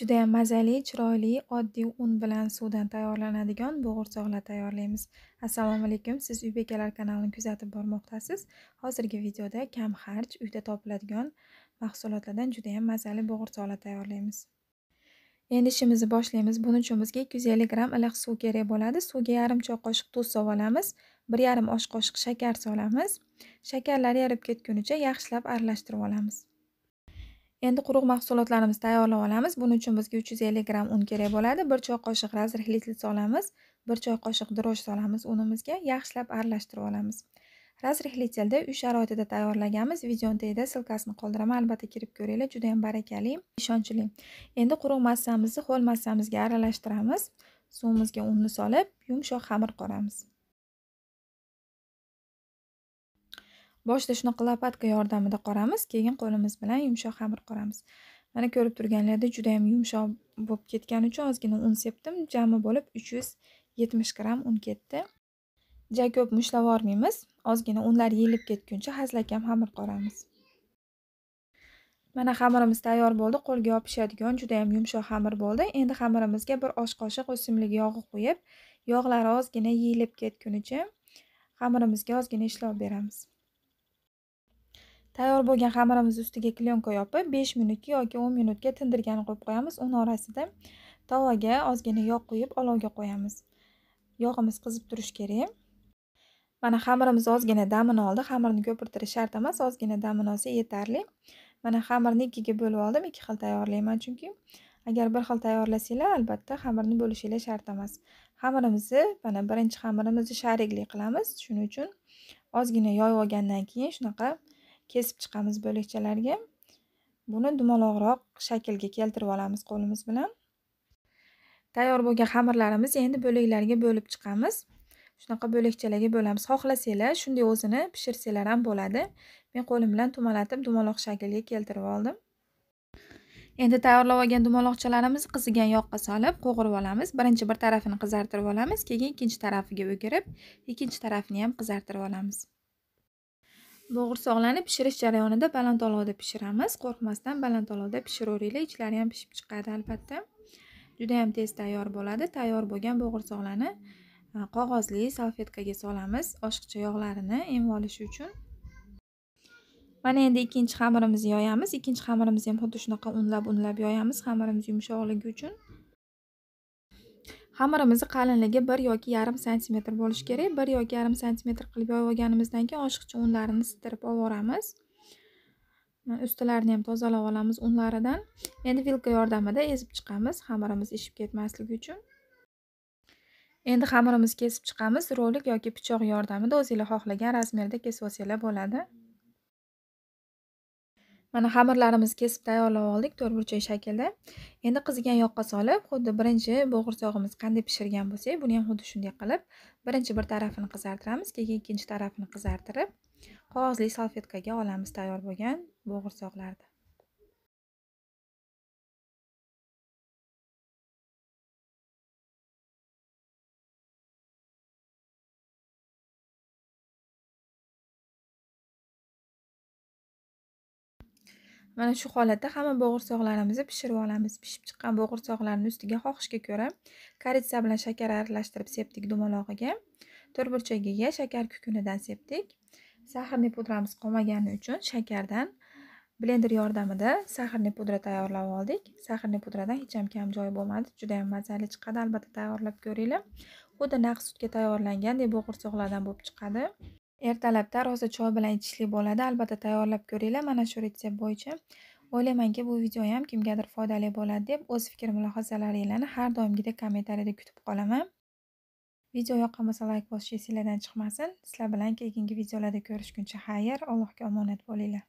juda ham mazali, chiroyli, oddiy un bilan suvdan tayyorlanadigan bo'g'irsoqlar tayyorlaymiz. Assalomu alaykum. Siz Uy bekalar kanalini kuzatib bormoqdasiz. Hozirgi videoda kam xarj uyda topiladigan mahsulotlardan juda ham mazali bo'g'irsoqlar tayyorlaymiz. Endi ishimizni boshlaymiz. Buning uchun bizga 250 gram iliq suv kerak bo'ladi. Suvga yarim choy qoshiq tuz solib olamiz. 1,5 osh qoshiq shakar solamiz. Shakarlar yarib ketgunicha yaxshilab aralashtirib olamiz. endi quruq mahsulotlarimizni tayyorlab olamiz buning uchun bizga 350 gram un kerak bo'ladi 1 choy qoshiq razrexlitli solamiz 1 choy qoshiq drosh solamiz unimizga yaxshilab aralashtirib olamiz razrexlitelda uy sharoitida tayyorlaganmiz videoni tagida silkasini qoldiraman albatta kirib ko'ringlar juda ham barakali ishonchli endi quruq massamizni xol massamizga aralashtiramiz suvimizga unni solib yumshoq xamir qoramiz boshida shunaqa lopatka yordamida qoramiz keyin qo'limiz bilan yumshoq xamir qoramiz mana ko'rib turganlarda juda yam yumshoq bo'lib ketgani uchun ozgina un sepdim jami bo'lib uch yuz yetmish gramm un ketdi ja ko'p mushlab yubormaymiz ozgina unlar yeyilib ketguncha hazilakam xamir qoramiz mana xamirimiz tayyor bo'ldi qo'lga yopishadigan juda ham yumshoq xamir bo'ldi endi xamirimizga bir osh qoshiq o'simlik yog'i qo'yib yog'lari ozgina yeyilib ketgunicha xamirimizga ozgina ishlov beramiz Tayyor bo'lgan xamirimizni ustiga klyonka yopib 5 minutga yoki 10 minutga tindirgani qo'yib qo'yamiz. Uni orasida tovaga ozgina yog' quyib olovga qo'yamiz. Yog'imiz qizib turishi kerak. Mana xamirimiz ozgina damini oldi. Xamirni ko'pirtirish shart emas, ozgina damini olsa yetarli. Mana xamirni ikkiga bo'lib oldim. Ikki xil tayyorlayman chunki agar bir xil tayyorlasanglar, albatta xamirni bo'lishinglar shart emas. Xamirimizni mana birinchi xamirimizni sharikli qilamiz. Shuning uchun ozgina yoyib olgandan keyin shunaqa kesib chiqamiz bo'lakchalarga buni dumaloqroq shaklga keltirib olamiz qo'limiz bilan tayyor bo'lgan xamirlarimiz endi bo'laklarga bo'lib chiqamiz shunaqa bo'lakchalarga bo'lamiz xohlasanglar shunday o'zini pishirsanglar ham bo'ladi men qo'lim bilan tumalatib dumaloq shaklga keltirib oldim endi tayyorlab olgan dumaloqchalarimizni qizigan yoqqa solib qo'g'irib olamiz birinchi bir tarafini qizartirib olamiz keyin ikkinchi tarafiga o'girib ikkinchi tarafini ham qizartirib olamiz Bo'g'irsoqlarni pishirish jarayonida baland olovda pishiramiz. Qo'rqmasdan baland olovda pishiraveringlar, ichlari ham pishib chiqadi albatta. Juda ham tez tayyor bo'ladi. Tayyor bo'lgan bo'g'irsoqlarni e, qog'ozli salfetkaga solamiz, oshiqcha yog'larini emib olishi uchun. Mana endi ikkinchi xamirimizni yoyamiz. Ikkinchi xamirimizni ham xuddi shunaqa unlab-unlab yoyamiz, xamirimiz yumshoqligi uchun. Xamirimizni qalinligi 1 yoki yarim santimetr bo'lishi kerak. 1 yoki yarim santimetr qilib yoyib olganimizdan keyin oshiqcha unlarini sitirib olaveramiz. Ustilarini ham tozalab olamiz unlaridan. Endi vilka yordamida ezib chiqamiz, xamirimiz ishib ketmasligi uchun. Endi xamirimizni kesib chiqamiz. Rolik yoki pichoq yordamida o'zingizlar xohlagan razmerda kesib olsanglar bo'ladi. mana xamirlarimizni kesib tayyorlab oldik to'rtburchak shaklda endi qizigan yoqqa solib xuddi birinchi bo'g'irsog'imiz qanday pishirgan bo'lsak buni ham xuddi shunday qilib birinchi bir tarafini qizartiramiz keyin ikkinchi tarafini qizartirib qog'ozli salfetkaga olamiz tayyor bo'lgan bo'g'irsog'larni mana shu holatda hamma bo'g'irsoqlarimizni pishirib olamiz pishib chiqqan bo'g'irsoqlarni ustiga xohishga ko'ra koritsa bilan shakar aralashtirib sepdik dumalog'iga burchagiga shakar kukunidan sepdik saxarli pudramiz qolmagani uchun shakardan blender yordamida saxarli pudra tayyorlab oldik saxarli pudradan hech ham kam joyi bo'lmadi juda yam mazali chiqadi albatta tayyorlab ko'ringlar xuddi naq sutga tayyorlangandek bo'g'irsoqlardan bo'lib chiqadi ertalabda choy bilan ichishlik bo'ladi albatta tayyorlab ko'ringlar mana shu retsept bo'yicha o'ylaymanki bu video ham kimgadir foydali bo'ladi deb o'z fikr mulohazalaringlarni har doimgidek kommentariyada kutib qolaman video bo'lsa layk bosish esinglardan chiqmasin sizlar bilan keyingi videolarda ko'rishguncha xayr allohga omonat bo'linglar